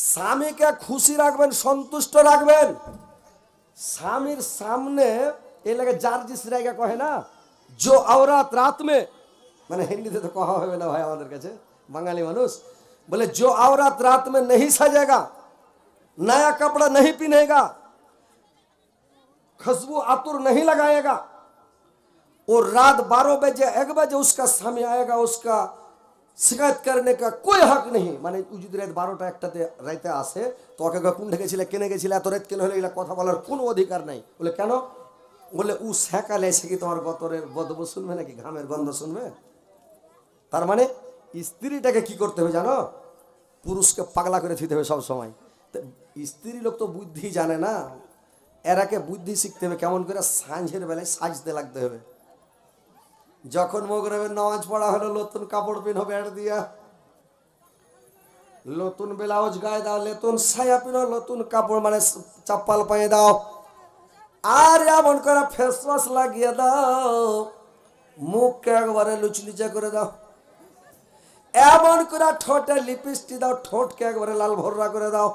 सामे क्या खुशी রাখবেন সন্তুষ্ট রাখবেন সামির সামনে এই লাগে জার্জিস রেগা কোহে না যে عورت রাত মে মানে হিন্দিতে তো কহা হবে না ভাই আমাদের কাছে বাঙালি মানুষ বলে যে عورت রাত মে نہیں সাজেগা नया कपड़ा नहीं पहनेगा खजवू आतुर नहीं लगाएगा और रात 12 बजे 1 बजे उसका समय आएगा उसका শিকায়ত কারণে কই হক নেই মানে যদি রাত বারোটা একটাতে রাইতে আসে তো ওকে কোনটা কেনে গেছিলে এত রাত কেনে হলে এগুলো কথা বলার কোনো অধিকার নাই বলে কেন বলে উ সেকালে এসে কি তোমার গতরের বদব শুনবে নাকি ঘামের গন্ধ শুনবে তার মানে স্ত্রীটাকে কি করতে হবে জানো পুরুষকে পাগলা করে থিতে হবে সবসময় স্ত্রী লোক তো বুদ্ধি জানে না এরাকে বুদ্ধি শিখতে হবে কেমন করে সাঁঝের বেলায় সাজতে লাগতে হবে যখন মগরাবে নওয়াজ পড়া হলো নতুন কাপড় পিনো bæড় দিয়া নতুন বেলাউজ গায়ে দাও লেতুন ছাইয়া পিনো লতুন কাপড় মানে চপ্পল পায়ে দাও আর যাপন করা ফেস ওয়াশ লাগিয়ে দাও মুখ কেবারে লুচলিচা করে দাও এমন করে ঠোঁটে লিপস্টিক দাও ঠোঁট কেবারে লাল ভররা করে দাও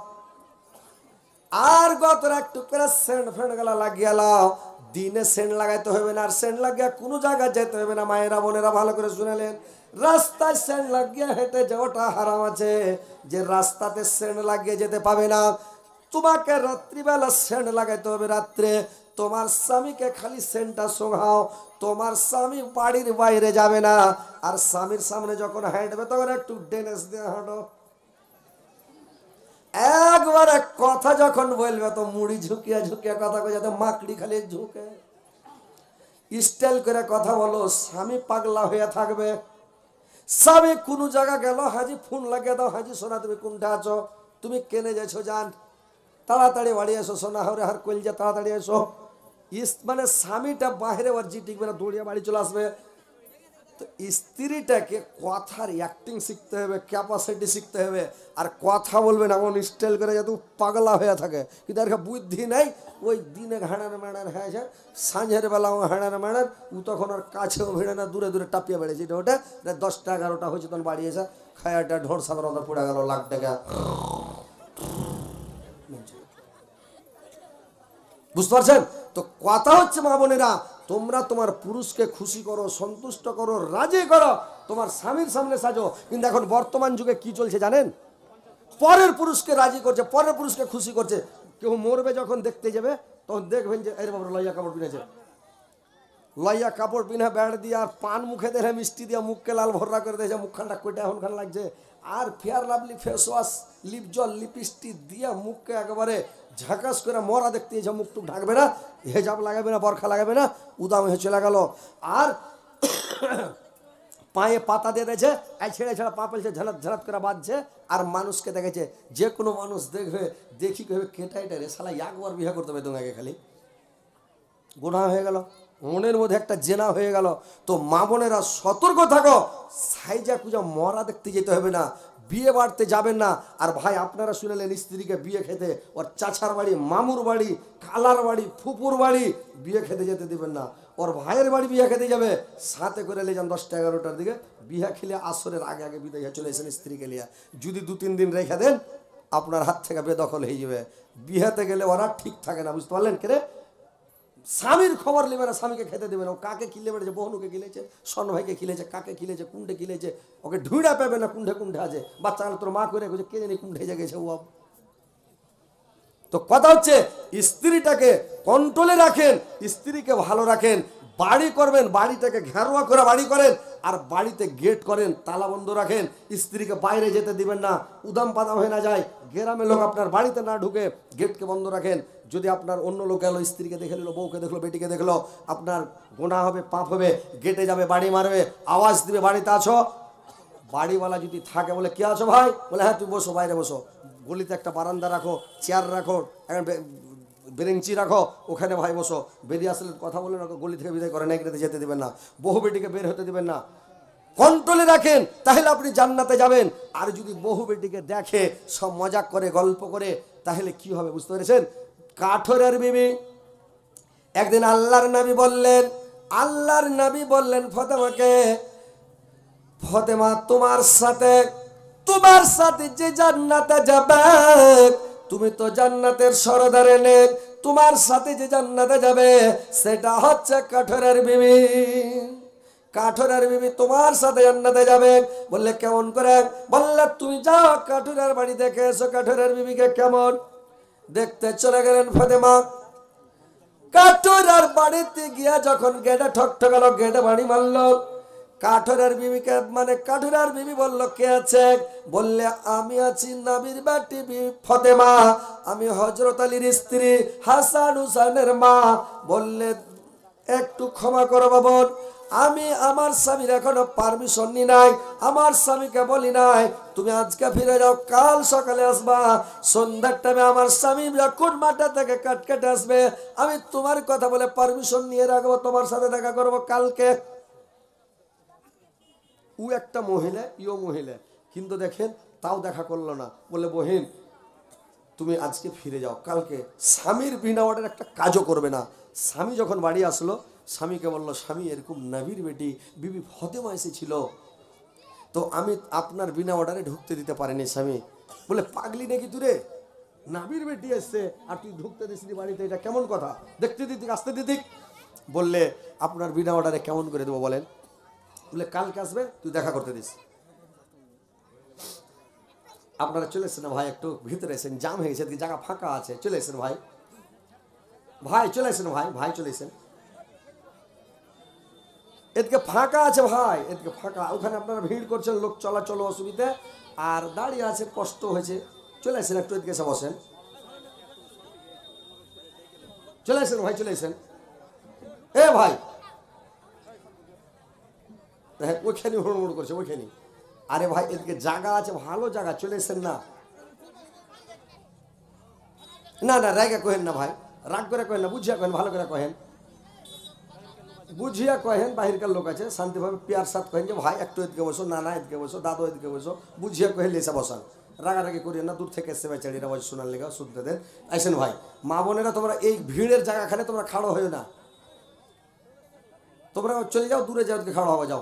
আর গতর একটু করে সেন ফ্রেন্ড গলা লাগিয়ে নাও দিনে সেন্ট লাগাইতে হবে না আর সেন্ট লাগিয়ে কোনো জায়গায় যেতে হবে না মায়েরা বোনেরা ভালো করে শুনেলেন রাস্তায় সেন্ট লাগিয়ে হেঁটে যাওয়াটা হারাম আছে যে রাস্তাতে সেন্ট লাগিয়ে যেতে পাবে না তোমাকে রাত্রিবেলা সেন্ট লাগাইতে হবে রাত্রে তোমার স্বামীকে খালি সেন্টটা শোঘাও তোমার স্বামী বাড়ির বাইরে যাবে না আর স্বামীর সামনে যখন হাঁটবে তখন একটু ডেনেস দিয়ে হাঁটো আকবরক কথা যখন বলবে তো মুড়ি ঝুকিয়া ঝুকিয়া কথা কইতে মাકરી খালি ঝুক এ ইষ্টাইল করে কথা বলস আমি পাগলা হইয়া থাকবে সাবে কোন জায়গা গেল হাজী ফোন লাগিয়ে দাও হাজী শোনা তুমি কোন ठाচো তুমি কেনে গেছো জান তালাতাড়ে বাড়ি এসো শোনা আর হরকইল যে তালাতাড়ে এসো ইষ্ট মানে স্বামীটা বাইরে ওর জি ঠিকবে না দৌড়িয়া বাড়ি چلا আসবে তো স্ত্রীটাকে কথার অ্যাক্টিং শিখতে হবে ক্যাপাসিটি শিখতে হবে আর কথা বলবেন এমন স্টাইল করে যাতে পাগলা হয়ে থাকে কিন্তু আর বুদ্ধি নাই ওই দিনে হাঁড়ার মাড়ার হয়েছে সাঁঝের বেলা ও হাঁড়ার মাড়ার ও তখন ওর কাছেও ভিড়ে না দূরে দূরে টাপিয়ে বেড়েছে এটা ওটা দশটা এগারোটা হয়েছে তখন বাড়িয়েছে খায়াটা ঢোর সাধারণত অত পড়ে গেল লাখ টাকা বুঝতে পারছেন তো কথা হচ্ছে মা বোনেরা তোমরা তোমার পুরুষকে খুশি করো সন্তুষ্ট করো রাজি করো তোমার স্বামীর সামনে সাজো কিন্তু এখন বর্তমান যুগে কি চলছে জানেন পরের পুরুষকে রাজি করছে পরের পুরুষকে খুশি করছে কেউ মরবে যখন দেখতে যাবে তখন দেখবেন যে এর বাবু লইয়া কাপড় কিনেছে লাইয়া কাপড় পিনা ব্যাট দিয়ে আর পান মুখে দেখে মিষ্টি দিয়ে মুখকে লাল ভররা করে দিয়েছে মুখখানটা কইটা এখনখান লাগছে আর fair lovely face wash lip জল লিপস্টিক দিয়ে মুখকে একেবারে ঝাঁকাস করে মরা দেখতে এসে টুক ঢাকবে না হেজাব লাগাবে না বরখা লাগাবে না উদাম হয়ে চলে গেল আর পায়ে পাতা দিয়ে দিয়েছে আর ছেড়ে ছেড়ে পা পেলছে ঝালাত ঝালাত করে বাঁধছে আর মানুষকে দেখেছে যে কোনো মানুষ দেখবে দেখি কেবে কেটা এটা রে শালা একবার বিয়ে করতে হবে তোমাকে খালি গোনা হয়ে গেল মনের মধ্যে একটা জেনা হয়ে গেল তো মা বোনেরা সতর্ক থাকো সাইজা পূজা মরা দেখতে যেতে হবে না বিয়ে বাড়তে যাবেন না আর ভাই আপনারা শুনেলেন স্ত্রীকে বিয়ে খেতে ওর চাচার বাড়ি মামুর বাড়ি কালার বাড়ি ফুপুর বাড়ি বিয়ে খেতে যেতে দেবেন না ওর ভাইয়ের বাড়ি বিয়ে খেতে যাবে সাথে করে নিয়ে যান দশটা এগারোটার দিকে বিয়ে খেলে আসরের আগে আগে বিদায় চলে এসেন স্ত্রীকে নিয়ে যদি দু তিন দিন রেখে দেন আপনার হাত থেকে বেদখল হয়ে যাবে বিয়েতে গেলে ওরা ঠিক থাকে না বুঝতে পারলেন কেরে স্বামীর খবর নেবে না স্বামীকে খেতে দেবে না ও কাকে কিলে বেড়েছে বহনুকে কিলেছে স্বর্ণ ভাইকে কিলেছে কাকে কিলেছে কুণ্ডে কিলেছে ওকে ঢুইড়া পাবে না কুণ্ডে কুণ্ডে আছে বাচ্চা তোর মা করে রেখেছে কে জানি কুণ্ডে যে গেছে ও তো কথা হচ্ছে স্ত্রীটাকে কন্ট্রোলে রাখেন স্ত্রীকে ভালো রাখেন বাড়ি করবেন বাড়িটাকে ঘেরোয়া করে বাড়ি করেন আর বাড়িতে গেট করেন তালা বন্ধ রাখেন স্ত্রীকে বাইরে যেতে দিবেন না উদাম পাদাম হয়ে না যায় গ্রামের লোক আপনার বাড়িতে না ঢুকে গেটকে বন্ধ রাখেন যদি আপনার অন্য লোক গেলো স্ত্রীকে দেখে নিল বউকে দেখলো বেটিকে দেখলো আপনার গোনা হবে পাপ হবে গেটে যাবে বাড়ি মারবে আওয়াজ দিবে বাড়িতে আছো বাড়িওয়ালা যদি থাকে বলে কে আছো ভাই বলে হ্যাঁ তুই বসো বাইরে বসো গলিতে একটা বারান্দা রাখো চেয়ার রাখো এখন বেরেঞ্চি রাখো ওখানে ভাই বসো বেরিয়ে আসলে কথা বলে রাখো গলি থেকে বিদায় করে একটাতে যেতে দেবেন না বহু বেটিকে বের হতে দেবেন না কন্ট্রোলে রাখেন তাহলে আপনি জান্নাতে যাবেন আর যদি বহু বেটিকে দেখে সব মজাক করে গল্প করে তাহলে কি হবে বুঝতে পেরেছেন কাঠরের বিবি একদিন আল্লাহর নাবি বললেন আল্লাহর নাবি বললেন ফতেমাকে ফতেমা তোমার সাথে তোমার সাথে যে জান্নাতে যাবে তুমি তো জান্নাতের সরদারে নেক তোমার সাথে যে জান্নাতে যাবে সেটা হচ্ছে কাঠরের বিবি কাঠরের বিবি তোমার সাথে জান্নাতে যাবে বললে কেমন করে বললে তুমি যাও কাঠুরার বাড়ি দেখে এসো কাঠুরার বিবিকে কেমন দেখতে চলে গেলেন ফাতেমা কাঠুরার বাড়িতে গিয়া যখন গেটে ঠক ঠকালো গেটে বাড়ি মারলো কাঠরের বিবিকে মানে কাঠরার বিবি বলল কে আছে বললে আমি আছি নাবির বাটি ফতেমা আমি হজরত আলীর স্ত্রী হাসান হুসানের মা বললে একটু ক্ষমা করো বাবন আমি আমার স্বামীর এখনো পারমিশন নি নাই আমার স্বামীকে বলি নাই তুমি আজকে ফিরে যাও কাল সকালে আসবা সন্ধ্যার টাইমে আমার স্বামী যখন মাঠে থেকে কাটকেটে আসবে আমি তোমার কথা বলে পারমিশন নিয়ে রাখবো তোমার সাথে দেখা করব কালকে উ একটা মহিলা ইও মহিলা কিন্তু দেখেন তাও দেখা করলো না বলে বহিন তুমি আজকে ফিরে যাও কালকে স্বামীর বিনা অর্ডার একটা কাজও করবে না স্বামী যখন বাড়ি আসলো স্বামীকে বলল স্বামী এরকম নাবির বেটি বিবি ফতেমা এসেছিল তো আমি আপনার বিনা অর্ডারে ঢুকতে দিতে পারিনি স্বামী বলে পাগলি নাকি তুরে নাবির বেটি এসছে আর তুই ঢুকতে দিসনি বাড়িতে এটা কেমন কথা দেখতে দিদি আসতে দিদি বললে আপনার বিনা অর্ডারে কেমন করে দেবো বলেন বলে কালকে আসবে তুই দেখা করতে দিস আপনারা চলে এসেছেন ভাই একটু ভিতরে এসেন জাম হয়ে গেছে জায়গা ফাঁকা আছে চলে এসেন ভাই ভাই চলে এসেন ভাই ভাই চলে এসেন এদিকে ফাঁকা আছে ভাই এদিকে ফাঁকা ওখানে আপনারা ভিড় করছেন লোক চলাচল অসুবিধে আর দাঁড়িয়ে আছে কষ্ট হয়েছে চলে আসেন একটু এদিকে এসে বসেন চলে আসেন ভাই চলে আসেন এ ভাই হ্যাঁ ওইখানে হুড়মুড় করছে ওইখানে আরে ভাই এদিকে জায়গা আছে ভালো জায়গা চলে এসেন না না না রায়গা কহেন না ভাই রাগ করে কহেন না বুঝিয়া কহেন ভালো করে কহেন বুঝিয়া কহেন বাহিরকার লোক আছে শান্তিভাবে পেয়ার সাথ কহেন যে ভাই একটু এদিকে বসো না না এদিকে বসো দাদু এদিকে বসো বুঝিয়া কহেন লেসা বসান রাগারাগি করিয়ে না দূর থেকে এসে বেচারিরা বসে শোনার লেগা শুনতে দেন আইসেন ভাই মা বোনেরা তোমরা এই ভিড়ের জায়গাখানে তোমরা খাড়ো হয়ে না তোমরা চলে যাও দূরে যাও খাড়ো হওয়া যাও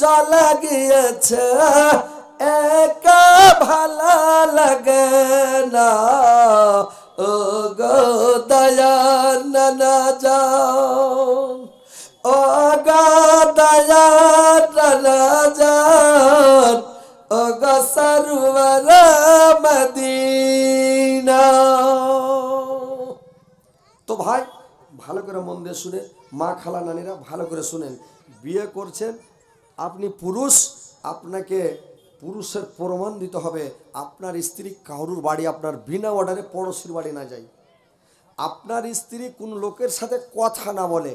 চালা গিয়েছে একা ভালো লাগে না ও গো দয়া না যাও ও গো দয়া না যান ও গো সরুবর মদিনা তো ভাই ভালো করে মন দিয়ে শুনে মা খালা নানিরা ভালো করে শুনেন বিয়ে করছেন আপনি পুরুষ আপনাকে পুরুষের প্রমাণ দিতে হবে আপনার স্ত্রী কারুর বাড়ি আপনার বিনা অর্ডারে পড়শির বাড়ি না যায় আপনার স্ত্রী কোন লোকের সাথে কথা না বলে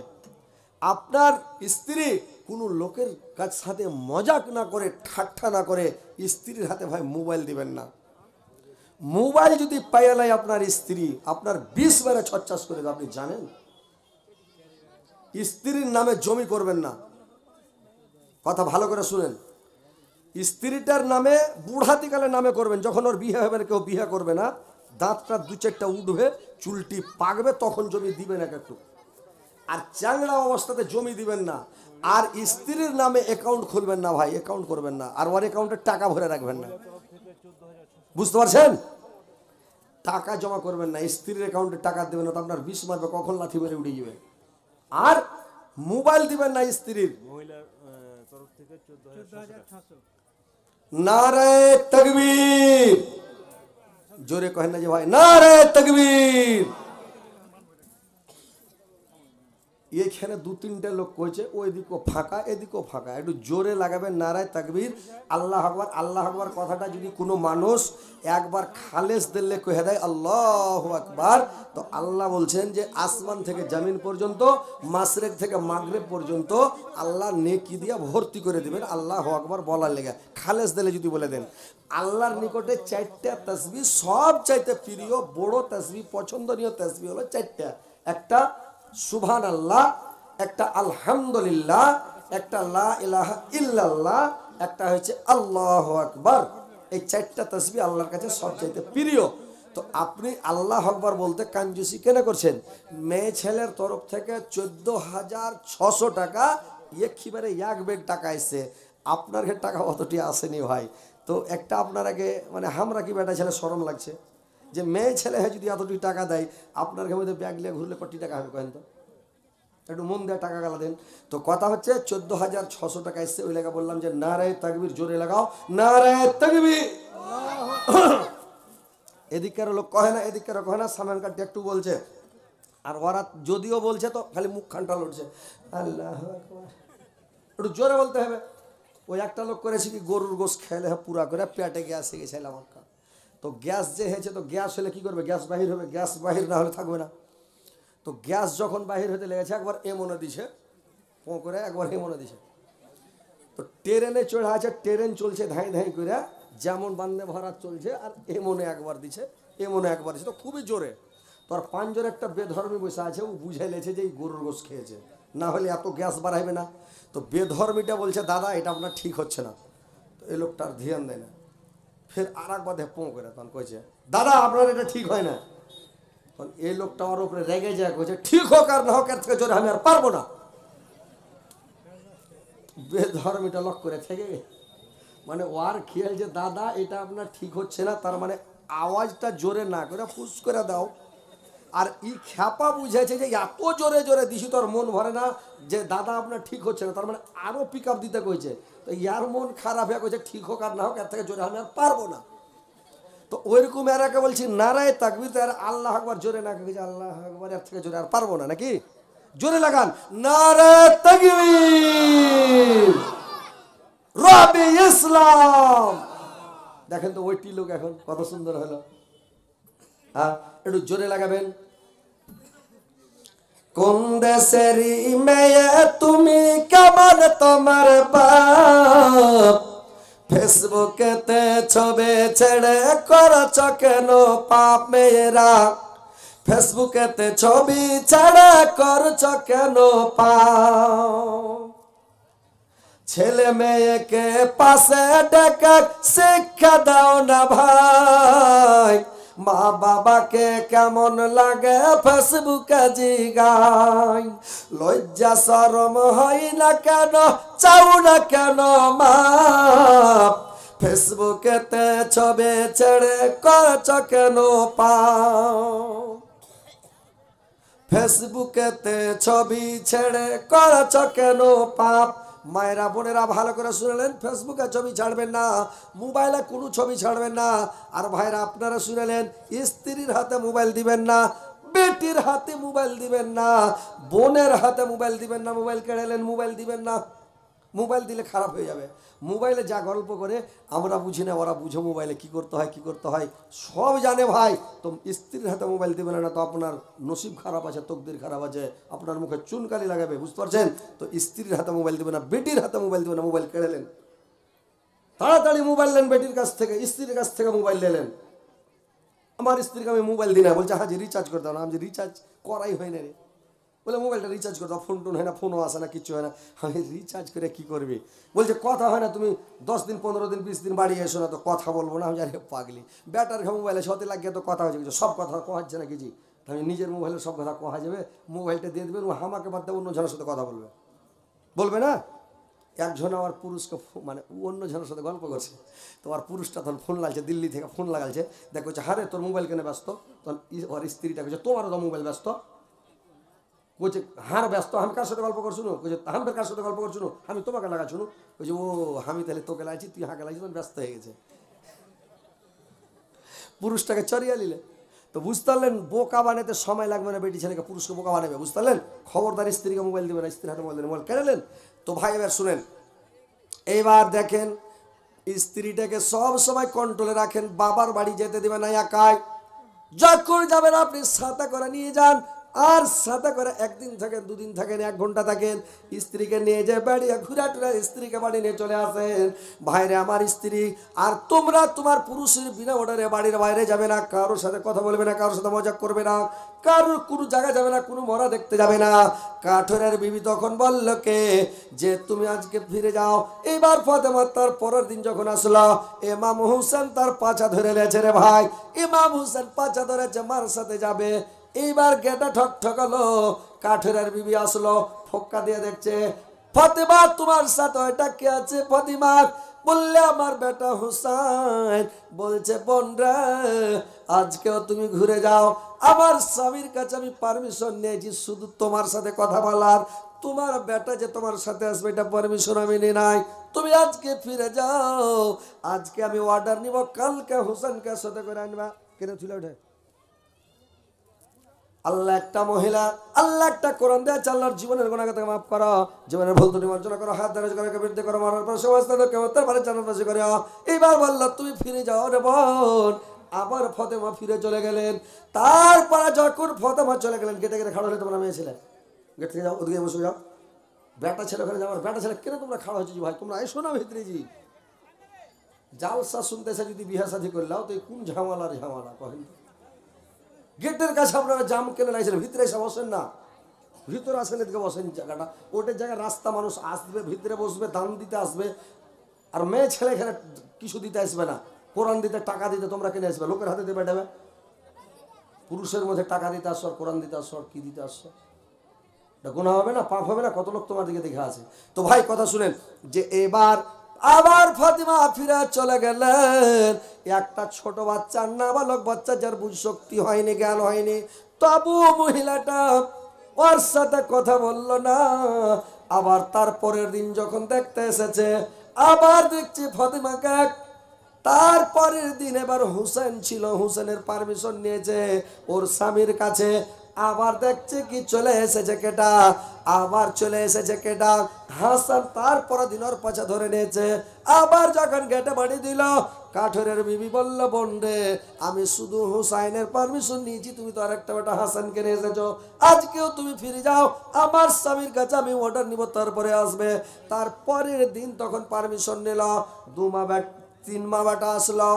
আপনার স্ত্রী কোন লোকের কাছ সাথে মজাক না করে ঠাট্টা না করে স্ত্রীর হাতে ভাই মোবাইল দিবেন না মোবাইল যদি পাইয়া নেয় আপনার স্ত্রী আপনার বিশ বারে ছচ্ছাস করে আপনি জানেন স্ত্রীর নামে জমি করবেন না কথা ভালো করে শুনেন স্ত্রীটার নামে বুড়াতিকালে নামে করবেন যখন ওর বিয়ে হবে কেউ বিয়ে করবে না দাঁতটা দু চারটা উঠবে চুলটি পাকবে তখন জমি দিবেন এক একটু আর চ্যাংড়া অবস্থাতে জমি দিবেন না আর স্ত্রীর নামে অ্যাকাউন্ট খুলবেন না ভাই অ্যাকাউন্ট করবেন না আর ওর অ্যাকাউন্টে টাকা ভরে রাখবেন না বুঝতে পারছেন টাকা জমা করবেন না স্ত্রীর অ্যাকাউন্টে টাকা দেবেন না তো আপনার বিষ মারবে কখন লাথি মেরে উঠে যাবে আর মোবাইল দিবেন না স্ত্রীর नारे तकबीर जोरे कहना जवाब नारे तकबीर এখানে দু তিনটে লোক কয়েছে ও এদিকও ফাঁকা এদিকও ফাঁকা একটু জোরে লাগাবেন নারায় তাকবির আল্লাহ আকবর আল্লাহ আকবর কথাটা যদি কোনো মানুষ একবার খালেস দিলে কহে দেয় আল্লাহ আকবর তো আল্লাহ বলছেন যে আসমান থেকে জামিন পর্যন্ত মাসরেক থেকে মাগরেব পর্যন্ত আল্লাহ নেকি দিয়া ভর্তি করে দেবেন আল্লাহ আকবর বলার লেগে খালেস দিলে যদি বলে দেন আল্লাহর নিকটে চারটা তসবি সব চাইতে প্রিয় বড় তসবি পছন্দনীয় তসবি হলো চারটা একটা সুভান আল্লাহ একটা আলহামদুলিল্লাহ একটা লা ইলাহা ইল্লাল্লাহ একটা হয়েছে আল্লাহ আকবর এই চারটা তসবি আল্লাহর কাছে সবচাইতে প্রিয় তো আপনি আল্লাহ আকবর বলতে কাঞ্জুসি কেন করছেন মেয়ে ছেলের তরফ থেকে চোদ্দ হাজার ছশো টাকা একেবারে এক বেগ টাকা এসছে আপনার ঘের টাকা অতটি আসেনি ভাই তো একটা আপনার আগে মানে হামরা কি বেটা ছেলে সরম লাগছে যে মেয়ে ছেলে হ্যাঁ যদি এতটুকু টাকা দেয় আপনার ঘরে ব্যাগ নিয়ে ঘুরলে কটি টাকা হবে কেন তো একটু মন দেয় টাকা গালা দেন তো কথা হচ্ছে চোদ্দ হাজার ছশো টাকা এসছে ওই লেখা বললাম যে না রায় তাকবির জোরে লাগাও না রায় তাকবির এদিককার লোক কহে না এদিককার কহে না সামান কাটতে একটু বলছে আর ওরা যদিও বলছে তো খালি খানটা লড়ছে আল্লাহ একটু জোরে বলতে হবে ওই একটা লোক করেছে কি গরুর গোস খেলে পুরা করে পেটে গিয়ে আসে গেছে আমার তো গ্যাস যে হয়েছে তো গ্যাস হলে কি করবে গ্যাস বাহির হবে গ্যাস বাহির না হলে থাকবে না তো গ্যাস যখন বাহির হতে লেগেছে একবার এমনে দিছে পো করে একবার এমনে দিছে তো ট্রেনে চড়া আছে ট্রেন চলছে ধাঁই ধাঁই করে যেমন বান্দে ভরা চলছে আর এমনে একবার দিছে এমনে একবার দিছে তো খুবই জোরে তো আর পাঞ্জোর একটা বেধর্মী বসে আছে ও বুঝাই লেছে যে এই গরুর গোস খেয়েছে না হলে এত গ্যাস বাড়াইবে না তো বেধর্মীটা বলছে দাদা এটা আপনার ঠিক হচ্ছে না তো এই লোকটার ধ্যান দেয় না ফের আর একবার বাদে করে তখন কইছে দাদা আপনার এটা ঠিক হয় না তখন এই লোকটা আমার উপরে রেগে যায় কইছে ঠিক হোক আর না হোক এর থেকে জোরে আমি আর পারবো না বেধর্মীটা লক করে থেকে মানে ওয়ার খেয়াল যে দাদা এটা আপনার ঠিক হচ্ছে না তার মানে আওয়াজটা জোরে না করে ফুস করে দাও আর ই খ্যাপা বুঝেছে যে এত জোরে জোরে দিছি তোর মন ভরে না যে দাদা আপনার ঠিক হচ্ছে না তার মানে আরও পিক আপ দিতে কইছে তো ইয়ার মন খারাপ হয়ে কয়েছে ঠিক হোক আর না হোক এর থেকে জোরে আমি আর পারবো না তো ওইরকম এরাকে বলছি নারায় তাকবি তো আর আল্লাহ আকবার জোরে না কইছে আল্লাহ আকবর এর থেকে জোরে আর পারবো না নাকি জোরে লাগান নারায় তাকবি রবি ইসলাম দেখেন তো ওইটি লোক এখন কত সুন্দর হলো হ্যাঁ একটু জোরে লাগাবেন কোন দেশের মেয়ে তুমি কেমন তোমার বাপ ফেসবুকেতে ছবি ছেড়ে করছ কেন পাপ মেয়েরা ফেসবুকেতে ছবি ছেড়ে করছ কেন পাপ ছেলে মেয়েকে পাশে ডেকে শিক্ষা দাও না ভাই মা বাবাকে কেমন লাগে ফেসবুকে জিগাই লজ্জা সরম হয় না কেন চাও না কেন মা ফেসবুকেতে ছবে ছেড়ে করছ কেন পাও ফেসবুকেতে ছবি ছেড়ে করছ কেন পাপ মায়েরা বোনেরা ভালো করে শুনেলেন ফেসবুকে ছবি ছাড়বেন না মোবাইলে কোনো ছবি ছাড়বেন না আর ভাইরা আপনারা শুনেলেন স্ত্রীর হাতে মোবাইল দিবেন না বেটির হাতে মোবাইল দিবেন না বোনের হাতে মোবাইল দিবেন না মোবাইল কেড়েলেন মোবাইল দিবেন না মোবাইল দিলে খারাপ হয়ে যাবে মোবাইলে যা গল্প করে আমরা বুঝি না ওরা বুঝো মোবাইলে কি করতে হয় কি করতে হয় সব জানে ভাই তো স্ত্রীর হাতে মোবাইল দেবে না তো আপনার নসিব খারাপ আছে তকদির খারাপ আছে আপনার মুখে চুনকালি লাগাবে বুঝতে পারছেন তো স্ত্রীর হাতে মোবাইল দেবে না বেটির হাতে মোবাইল দেবে না মোবাইল কেড়েলেন তাড়াতাড়ি মোবাইল নেন বেটির কাছ থেকে স্ত্রীর কাছ থেকে মোবাইল নিলেন আমার স্ত্রীকে আমি মোবাইল দিই না বলছে হ্যাঁ যে রিচার্জ করতাম না আমি রিচার্জ করাই হয় না রে বলে মোবাইলটা রিচার্জ করে দাও ফোন টোন হয় না ফোনও আসে না কিছু হয় না আমি রিচার্জ করে কি করবে বলছে কথা হয় না তুমি দশ দিন পনেরো দিন বিশ দিন বাড়ি এসো না তো কথা বলবো না আমি জানি পাগলি ব্যাটার ঘা মোবাইলে সতে লাগিয়ে তো কথা হয়েছে সব কথা কোহাচ্ছে না কিছু আমি নিজের মোবাইলে সব কথা কোহা যাবে মোবাইলটা দিয়ে দেবে আমাকে বাদ দেবে অন্যজনের সাথে কথা বলবে বলবে না একজন আমার পুরুষকে মানে অন্য জনের সাথে গল্প করছে তোমার পুরুষটা তখন ফোন লাগছে দিল্লি থেকে ফোন লাগালছে দেখো হচ্ছে হারে তোর মোবাইল কেনে ব্যস্ত তখন ওর স্ত্রীটা কেছে তোমারও তো মোবাইল ব্যস্ত কইছে হার ব্যস্ত আমি কার সাথে গল্প করছো কইছে তাহাম কার সাথে গল্প করছো আমি তোমাকে শুনো কইছে ও আমি তাহলে তোকে লাগাইছি তুই হাঁকে লাগাইছিস মানে ব্যস্ত হয়ে গেছে পুরুষটাকে চড়িয়ে নিলে তো পারলেন বোকা বানাতে সময় লাগবে না বেটি ছেলেকে পুরুষকে বোকা বানাবে পারলেন খবরদার স্ত্রীকে মোবাইল দেবে না স্ত্রীর হাতে মোবাইল দেবে মোবাইল কেনেলেন তো ভাই এবার শুনেন এইবার দেখেন স্ত্রীটাকে সব সময় কন্ট্রোলে রাখেন বাবার বাড়ি যেতে দেবে না একাই যখন যাবেন আপনি সাঁতা করে নিয়ে যান আর সাদা করে একদিন থাকেন দুদিন থাকেন এক ঘন্টা থাকেন স্ত্রীকে নিয়ে যায় বাড়ি ঘুরাটুরা স্ত্রীকে বাড়ি নিয়ে চলে আসেন বাইরে আমার স্ত্রী আর তোমরা তোমার পুরুষের বিনা অর্ডারে বাড়ির বাইরে যাবে না কারোর সাথে কথা বলবে না কারোর সাথে মজা করবে না কারোর কোনো জায়গা যাবে না কোনো মরা দেখতে যাবে না কাঠরের বিবি তখন বলল কে যে তুমি আজকে ফিরে যাও এবার ফাতেমা তার পরের দিন যখন আসলো এমাম হুসেন তার পাচা ধরে লেছে রে ভাই এমাম হুসেন পাচা ধরেছে মার সাথে যাবে এইবার গেটা ঠক ঠকালো কাঠের বিবি আসলো ফোক্কা দিয়ে দেখছে ফতেমা তোমার সাথে এটা কে আছে ফতেমা বললে আমার বেটা হুসাইন বলছে বোনরা আজকেও তুমি ঘুরে যাও আমার স্বামীর কাছে আমি পারমিশন নিয়েছি শুধু তোমার সাথে কথা বলার তোমার বেটা যে তোমার সাথে আসবে এটা পারমিশন আমি নিই নাই তুমি আজকে ফিরে যাও আজকে আমি অর্ডার নিব কালকে হুসাইনকে সাথে করে আনবা কেন ছিল ওটা আল্লাহ একটা মহিলা আল্লাহ একটা কোরআন দেয় আল্লাহর জীবনের গোনাকে মাফ করো জীবনের ভুল ত্রুটি মার্জনা করো হাত ধারে করে বিরুদ্ধে করো মারার পর সমস্ত কেমন পারে বাড়ি জানাবাসি করে এইবার বলল তুমি ফিরে যাও রে বোন আবার ফতেমা ফিরে চলে গেলেন তারপরে যখন ফতেমা চলে গেলেন গেটে গেটে খাড়া হলে তোমরা মেয়ে ছিলেন গেট থেকে যাও ওদিকে বসে যাও বেটা ছেলে ওখানে যাওয়ার বেটা ছেলে কেন তোমরা খাড়া হয়েছি ভাই তোমরা এসো না ভিতরে জালসা শুনতেছে যদি বিহা সাথী করলাও তো কোন ঝামালার ঝামালা কহেন গেটের কাছে আপনারা জাম কেনে নাইছেন ভিতরে এসে বসেন না ভিতরে আসেন এদিকে বসেন জায়গাটা ওটার জায়গায় রাস্তা মানুষ আসবে ভিতরে বসবে দান দিতে আসবে আর মেয়ে ছেলে এখানে কিছু দিতে আসবে না কোরআন দিতে টাকা দিতে তোমরা কিনে আসবে লোকের হাতে দেবে দেবে পুরুষের মধ্যে টাকা দিতে আসো আর কোরআন দিতে আসো আর কী দিতে আসো এটা গোনা হবে না পাপ হবে না কত লোক তোমার দিকে দেখে আছে তো ভাই কথা শুনেন যে এবার আবার ফাতিমা ফিরা চলে গেলেন একটা ছোট বাচ্চা নাবালক বাচ্চা যার বুঝ শক্তি হয়নি জ্ঞান হয়নি তবু মহিলাটা ওর সাথে কথা বলল না আবার তারপরের দিন যখন দেখতে এসেছে আবার দেখছি ফাতিমাকে তারপরের দিন এবার হুসেন ছিল হুসেনের পারমিশন নিয়েছে ওর স্বামীর কাছে আবার দেখছে কি চলে এসেছে কেটা আবার চলে এসেছে কেটা হাসান তারপরে দিনর পাছা ধরে নিয়েছে আবার যখন গেটে বাড়ি দিল কাঠরের বিবি বলল বন্ডে আমি শুধু হুসাইনের পারমিশন নিয়েছি তুমি তো আরেকটা ওটা হাসানকে নিয়ে এসেছো আজকেও তুমি ফিরে যাও আমার স্বামীর কাছে আমি অর্ডার নিব তারপরে আসবে তারপরের দিন তখন পারমিশন নিল দুমা ব্যাগ তিন মামাটা আসলো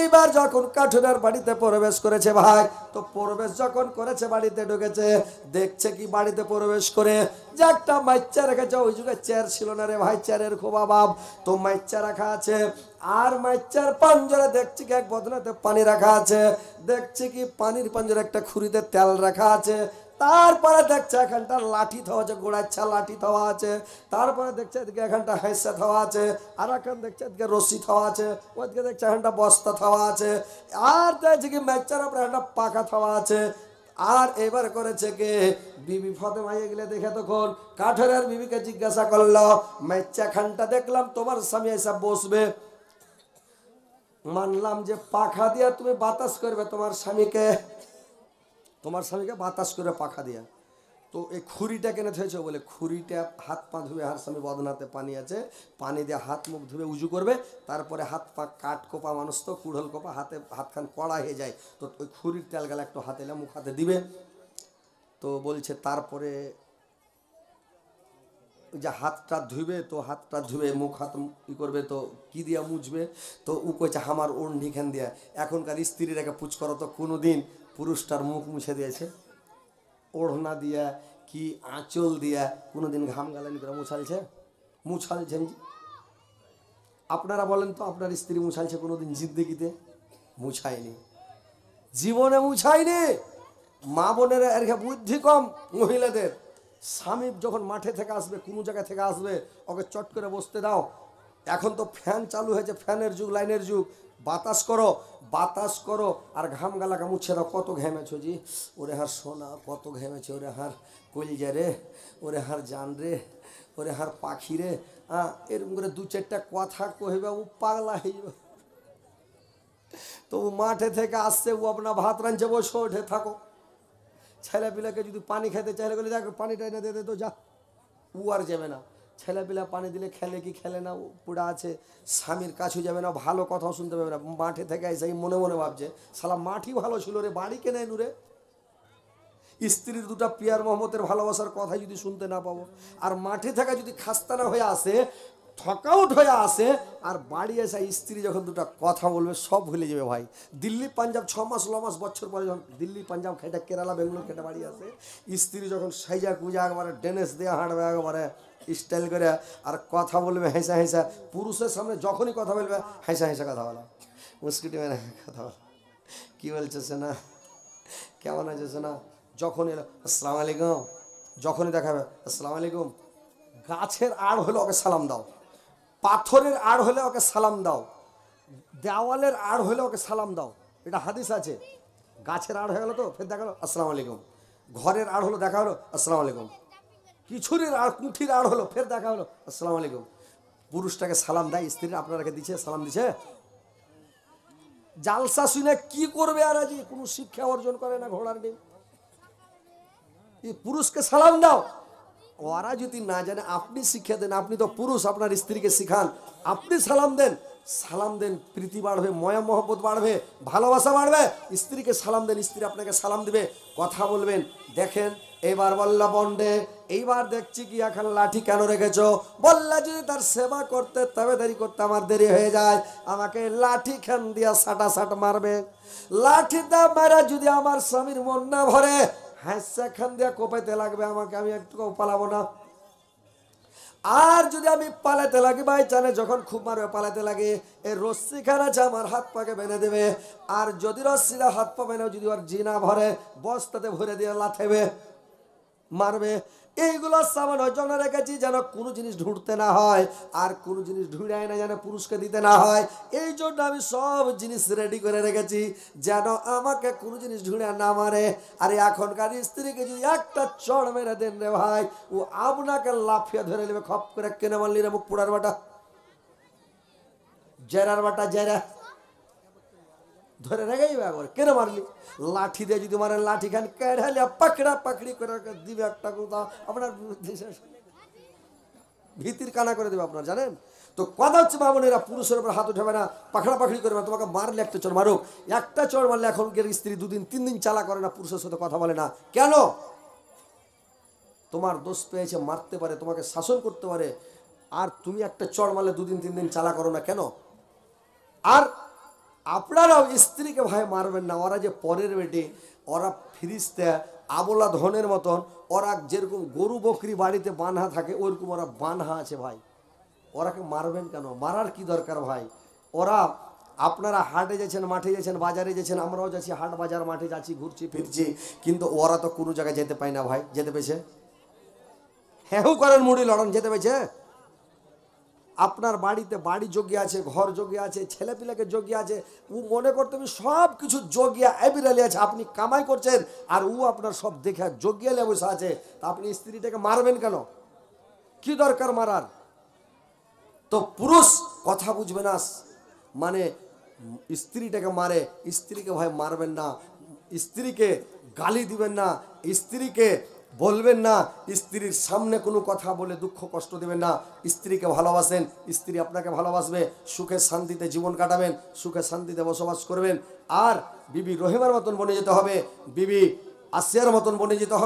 এইবার যখন কাঠুরের বাড়িতে প্রবেশ করেছে ভাই তো প্রবেশ যখন করেছে বাড়িতে ঢুকেছে দেখছে কি বাড়িতে প্রবেশ করে যে একটা মাইচ্চা রেখেছে ওই যুগে চেয়ার ছিল না রে ভাই চেয়ারের খুব অভাব তো মাইচ্চা রাখা আছে আর মাইচ্চার পাঞ্জরে দেখছি কি এক বদনাতে পানি রাখা আছে দেখছি কি পানির পাঞ্জরে একটা খুরিতে তেল রাখা আছে তারপরে দেখছে এখানটা লাঠি থাওয়া আছে গোড়াচ্ছা লাঠি থাওয়া আছে তারপরে দেখছে এদিকে এখানটা হেসে থাওয়া আছে আর এখন দেখছে এদিকে রশি থাওয়া আছে ওদিকে দেখছে এখানটা বস্তা থাওয়া আছে আর দেখছে কি ম্যাচার উপরে এখানটা পাকা থাওয়া আছে আর এবার করেছে কে বিবি মাইয়ে গেলে দেখে তখন কাঠের আর বিবিকে জিজ্ঞাসা করলো ম্যাচা খানটা দেখলাম তোমার স্বামী এসে বসবে মানলাম যে পাখা দিয়ে তুমি বাতাস করবে তোমার স্বামীকে তোমার স্বামীকে বাতাস করে পাখা দিয়া তো এই খুরিটা কেন থয়েছে বলে খুরিটা হাত পা ধুবে হার স্বামী বদনাতে পানি আছে পানি দিয়ে হাত মুখ ধুবে উজু করবে তারপরে হাত পা কাট কোপা মানুষ তো কুড়ল কোপা হাতে হাতখান কড়া হয়ে যায় তো ওই খুরির তেল গেলে একটু হাতে এলে মুখ হাতে দিবে তো বলছে তারপরে যে হাতটা ধুবে তো হাতটা ধুবে মুখ হাত ই করবে তো কি দিয়া মুছবে তো উ কইছে আমার ওর নিখান দিয়া এখনকার স্ত্রীরাকে পুচ করো তো কোনো দিন পুরুষটার মুখ মুছে দিয়েছে ওড়না দিয়া কি আঁচল দিয়া কোনোদিন ঘাম গালেন করে মুছালছে মুছালছেন আপনারা বলেন তো আপনার স্ত্রী মুছালছে কোনোদিন জিন্দিগিতে মুছায়নি জীবনে মুছায়নি মা বোনের এরকে বুদ্ধি কম মহিলাদের স্বামী যখন মাঠে থেকে আসবে কোনো জায়গা থেকে আসবে ওকে চট করে বসতে দাও এখন তো ফ্যান চালু হয়েছে ফ্যানের যুগ লাইনের যুগ বাতাস করো বাতাস করো আর ঘাম গালা উচ্ছে দাও কত ঘেমেছো জি ওরে হার সোনা কত ঘেমেছে ওরে হার কলজা রে ওরে হার জান রে ওরে হার পাখি রে হ্যাঁ এরকম করে দু চারটা কথা কহিবে ও পাগলা হয়ে যাবে তো ও মাঠে থেকে আসছে ও আপনার ভাত রাঁধছে বসে ওঠে থাকো ছেলেপিলাকে যদি পানি খেতে চাইলে বলে দেখো পানিটা এনে দে তো যা ও আর যাবে না ছেলেপিলা পানি দিলে খেলে কি খেলে না পুরা আছে স্বামীর কাছে যাবে না ভালো কথাও শুনতে পাবে না মাঠে থেকে এসে মনে মনে ভাবছে সালা মাঠই ভালো ছিল রে বাড়ি কেনে নুরে স্ত্রীর দুটা পিয়ার মোহাম্মতের ভালোবাসার কথা যদি শুনতে না পাবো আর মাঠে থাকা যদি খাস্তানা হয়ে আসে থকাউট হয়ে আসে আর বাড়ি এসে স্ত্রী যখন দুটা কথা বলবে সব ভুলে যাবে ভাই দিল্লি পাঞ্জাব ছ মাস ল মাস বছর পরে যখন দিল্লি পাঞ্জাব খেটে কেরালা বেঙ্গলোর খেটে বাড়ি আসে স্ত্রী যখন সাইজা কুজা একবারে ডেনেস দেওয়া হাঁটবে একবারে স্টাইল করে আর কথা বলবে হেসা হেসা পুরুষের সামনে যখনই কথা বলবে হেসা হেসা কথা বলা মুস্কুটি মেরে কথা বলা কী বলছে না কেমন আছে সোনা যখনই এলো আসসালাম আলাইকুম যখনই দেখাবে আসসালাম আলাইকুম গাছের আড় হলে ওকে সালাম দাও পাথরের আড় হলে ওকে সালাম দাও দেওয়ালের আড় হলে ওকে সালাম দাও এটা হাদিস আছে গাছের আড় হয়ে গেলো তো ফের দেখা হলো আসসালামু আলাইকুম ঘরের আড় হলো দেখা হলো আসসালামু আলাইকুম কিছুরের আর কুঠির আর হলো ফের দেখা হলো আসসালামু আলাইকুম পুরুষটাকে সালাম দেয় স্ত্রী আপনারাকে দিছে সালাম দিছে জালসা শুনে কি করবে আর আজ কোনো শিক্ষা অর্জন করে না ঘোড়ার নেই পুরুষকে সালাম দাও ওরা যদি না জানে আপনি শিক্ষা দেন আপনি তো পুরুষ আপনার স্ত্রীকে শিখান আপনি সালাম দেন সালাম দেন প্রীতি বাড়বে ময়া মহব্বত বাড়বে ভালোবাসা বাড়বে স্ত্রীকে সালাম দেন স্ত্রী আপনাকে সালাম দিবে কথা বলবেন দেখেন এবার বললা বন্ডে এইবার দেখছি কি এখন লাঠি কেন রেখেছ বললা যদি তার সেবা করতে তবে দেরি করতে আমার দেরি হয়ে যায় আমাকে লাঠি খান দিয়া সাটা সাট মারবে লাঠি দা মারা যদি আমার স্বামীর মন না ভরে হাসা খান দিয়া কোপাইতে লাগবে আমাকে আমি একটু পালাবো না আর যদি আমি পালাতে লাগি ভাই জানে যখন খুব মারবে পালাতে লাগে এ রশ্মি আছে আমার হাত পাকে বেঁধে দেবে আর যদি রশ্মিরা হাত পা বেঁধে যদি ওর জিনা ভরে বস্তাতে ভরে দিয়ে লাথেবে মারবে এইগুলো সামান জন্য রেখেছি যেন কোনো জিনিস ঢুঁড়তে না হয় আর কোনো জিনিস ঢুঁড়ায় না যেন পুরুষকে দিতে না হয় এই জন্য আমি সব জিনিস রেডি করে রেখেছি যেন আমাকে কোনো জিনিস ঢুঁড়ে না মারে আর এখনকার স্ত্রীকে যদি একটা চড় মেরে দেন রে ভাই ও আপনাকে লাফিয়ে ধরে নেবে খপ করে কেনে মানলি রে মুখ পোড়ার বাটা জেরার বাটা জেরা ধরে রেখে একবার কেন মারলি লাঠি দিয়ে যদি মারেন লাঠি খান কেড়ে পাকড়া পাকড়ি করে দিবে একটা কোথাও আপনার ভীতির কানা করে দেবে আপনার জানেন তো কথা হচ্ছে মামনেরা পুরুষের উপর হাত উঠাবে না পাখড়া পাখড়ি করবে না তোমাকে মারলে একটা চড় মারুক একটা চড় মারলে এখনকার স্ত্রী দুদিন তিন দিন চালা করে না পুরুষের সাথে কথা বলে না কেন তোমার দোষ পেয়েছে মারতে পারে তোমাকে শাসন করতে পারে আর তুমি একটা চড় মারলে দুদিন তিন দিন চালা করো না কেন আর আপনারাও স্ত্রীকে ভাই মারবেন না ওরা যে পরের বেটে ওরা ফিরিস্তে আবলা ধনের মতন ওরা যেরকম গরু বকরি বাড়িতে বানহা থাকে ওরকম ওরা বানহা আছে ভাই ওরাকে মারবেন কেন মারার কি দরকার ভাই ওরা আপনারা হাটে যাচ্ছেন মাঠে যাচ্ছেন বাজারে যাচ্ছেন আমরাও যাচ্ছি হাট বাজার মাঠে যাচ্ছি ঘুরছি ফিরছি কিন্তু ওরা তো কোনো জায়গায় যেতে পায় না ভাই যেতে পেয়েছে হ্যাঁ করেন মুড়ি লড়ন যেতে পেয়েছে আপনার বাড়িতে বাড়ি যোগ্য আছে ঘর যোগ্য আছে ছেলেপিলাকে যোগ্য আছে ও মনে করতে সব কিছু যোগিয়া অ্যাবিরালি আছে আপনি কামাই করছেন আর ও আপনার সব দেখে যোগ্যালে বসে আছে তা আপনি স্ত্রীটাকে মারবেন কেন কি দরকার মারার তো পুরুষ কথা বুঝবে না মানে স্ত্রীটাকে মারে স্ত্রীকে ভাই মারবেন না স্ত্রীকে গালি দিবেন না স্ত্রীকে বলবেন না স্ত্রীর সামনে কোনো কথা বলে দুঃখ কষ্ট দেবেন না স্ত্রীকে ভালোবাসেন স্ত্রী আপনাকে ভালোবাসবে সুখে শান্তিতে জীবন কাটাবেন সুখে শান্তিতে বসবাস করবেন আর বিবি রহিমার মতন বনে যেতে হবে বিবি আসিয়ার মতন বনে যেতে হবে